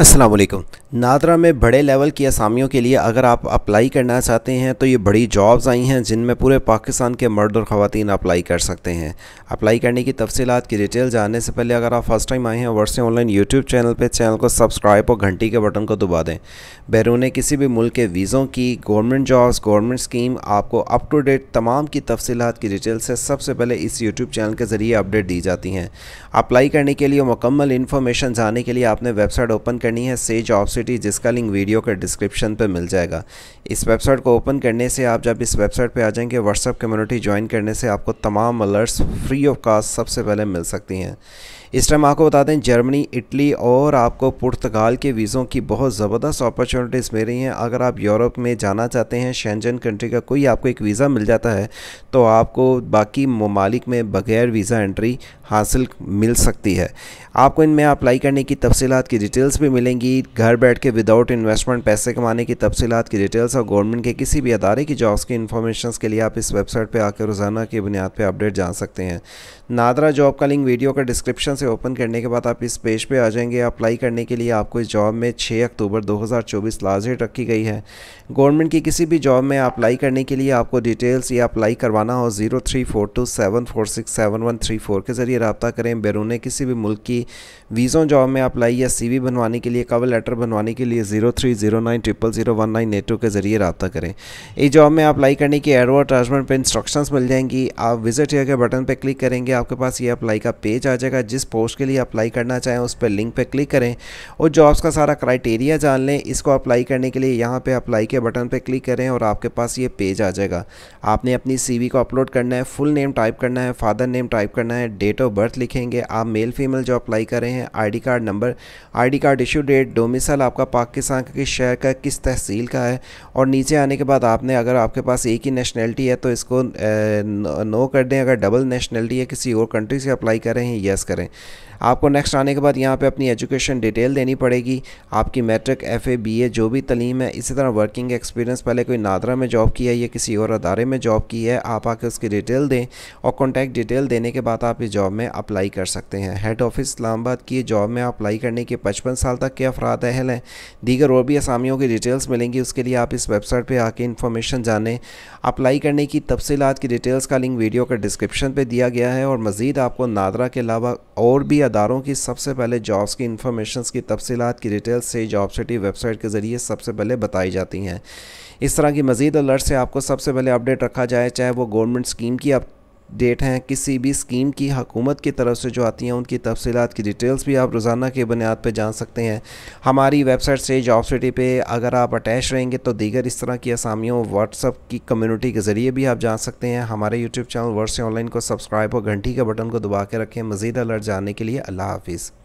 असलम नादरा में बड़े लेवल की असामियों के लिए अगर आप अप्लाई करना चाहते हैं तो ये बड़ी जॉब्स आई हैं जिनमें पूरे पाकिस्तान के मर्द और ख़वान अप्लाई कर सकते हैं अप्लाई करने की तफसीत की डिटेल जानने से पहले अगर आप फर्स्ट टाइम आए हैं वर्ष ऑनलाइन यूट्यूब चैनल पर चैनल को सब्सक्राइब और घंटी के बटन को दबा दें बैरून किसी भी मुल्क के वीज़ों की गवर्नमेंट जॉब्स गवर्नमेंट स्कीम आपको अप टू डेट तमाम की तफसीत की डिटेल से सबसे पहले इस यूट्यूब चैनल के ज़रिए अपडेट दी जाती हैं अप्लाई करने के लिए मुकम्मल इन्फॉर्मेशन जानने के लिए आपने वेबसाइट ओपन करनी है से जॉब यूनिवर्सिटी जिसका लिंक वीडियो के डिस्क्रिप्शन पर मिल जाएगा इस वेबसाइट को ओपन करने से आप जब इस वेबसाइट पर आ जाएंगे व्हाट्सअप कम्युनिटी ज्वाइन करने से आपको तमाम अलर्ट्स फ्री ऑफ कास्ट सबसे पहले मिल सकती हैं इस टाइम आपको बता दें जर्मनी इटली और आपको पुर्तगाल के वीज़ों की बहुत ज़बरदस्त अपॉर्चुनिटीज़ मिल रही हैं अगर आप यूरोप में जाना चाहते हैं शेंजन कंट्री का कोई आपको एक वीज़ा मिल जाता है तो आपको बाकी ममालिक में बग़ैर वीज़ा एंट्री हासिल मिल सकती है आपको इनमें अप्लाई करने की तफसीत की डिटेल्स भी मिलेंगी घर बैठ के विदाउट इन्वेस्टमेंट पैसे कमाने की तफसीत की डिटेल्स और गवर्नमेंट के किसी भी अदारे की जॉब्स की इन्फॉर्मेशन के लिए आप इस वेबसाइट पर आकर रोज़ाना की बुनियाद पर अपडेट जान सकते हैं नादरा जॉब का लिंक वीडियो का डिस्क्रिप्शन से ओपन करने के बाद आप इस पेज पे आ जाएंगे अप्लाई करने के लिए आपको इस जॉब में 6 अक्टूबर 2024 लास्ट डेट रखी गई है गवर्नमेंट की किसी भी जॉब में अप्लाई करने के लिए आपको डिटेल्स या अप्लाई करवाना हो zero three four two seven four six seven one three four के ज़रिए रबता करें बैरून किसी भी मुल्क की वीज़ों जॉब में अप्लाई या सी वी बनवाने के लिए कवर लेटर बनवाने के लिए zero three zero nine triple zero one nine eight two के ज़रिए रबता करें इस जॉब में अप्लाई करने की एडवर्टाइजमेंट पर इंस्ट्रक्शंस मिल जाएंगी आप विजिट हेयर के बटन पर क्लिक करेंगे आपके पास ये अप्लाई का पेज आ जाएगा जिस पोस्ट के लिए अप्लाई करना चाहें उस पर लिंक पर क्लिक करें और जॉब्स का सारा क्राइटेरिया जान लें इसको अप्लाई करने के लिए यहाँ पर अप्लाई के बटन पर क्लिक करें और आपके पास ये पेज आ जाएगा आपने अपनी सी को अपलोड करना है फुल नेम टाइप करना है फादर नेम टाइप करना है डेट ऑफ बर्थ लिखेंगे आप मेल फीमेल जो अप्लाई कर रहे हैं ID card number ID card issue date domicile आपका पाकिस्तान किस शहर का किस तहसील का है और नीचे आने के बाद आपने अगर आपके पास एक ही नेशनैलिटी है तो इसको नो कर दें अगर डबल नेशनैलिटी है किसी और कंट्री से अप्लाई करें यस करें आपको नेक्स्ट आने के बाद यहाँ पे अपनी एजुकेशन डिटेल देनी पड़ेगी आपकी matric F A B A जो भी तलीम है इसी तरह वर्किंग एक्सपीरियंस पहले कोई नादरा में जॉब की है या किसी और अदारे में जॉब की है आप आके उसकी डिटेल दें और कॉन्टैक्ट डिटेल देने के बाद आप इस जॉब में अप्लाई कर सकते हैं हेड ऑफिस इस्लामाबाद की जॉब में अप्लाई करने के पचपन साल तक के अफराद अहल हैं दीगर और भी असामियों की डिटेल्स मिलेंगी उसके लिए आप इस वेबसाइट पर आके इन्फॉर्मेशन जानें अप्लाई करने की तफसीत की डिटेल्स का लिंक वीडियो का डिस्क्रिप्शन पर दिया गया है और मज़ीद आपको नादरा के अलावा और और भी अदारों की सबसे पहले जॉब्स की इन्फॉर्मेशन की तफसीत की डिटेल्स से जॉब सिटी वेबसाइट के ज़रिए सबसे पहले बताई जाती हैं इस तरह की मज़ीद अलर्ट से आपको सबसे पहले अपडेट रखा जाए चाहे वो गवर्नमेंट स्कीम की डेट हैं किसी भी स्कीम की हकूमत की तरफ से जो आती हैं उनकी तफसीत की डिटेल्स भी आप रोज़ाना के बुनियाद पर जान सकते हैं हमारी वेबसाइट से जॉब सिटी पर अगर आप अटैच रहेंगे तो दीगर इस तरह की असामियों व्हाट्सअप की कम्यूनिटी के ज़रिए भी आप जान सकते हैं हमारे यूट्यूब चैनल वर्ष ऑनलाइन को सब्सक्राइब और घंटी के बटन को दबा के रखें मज़ीद अलर्ट जानने के लिए अल्लाह हाफिज़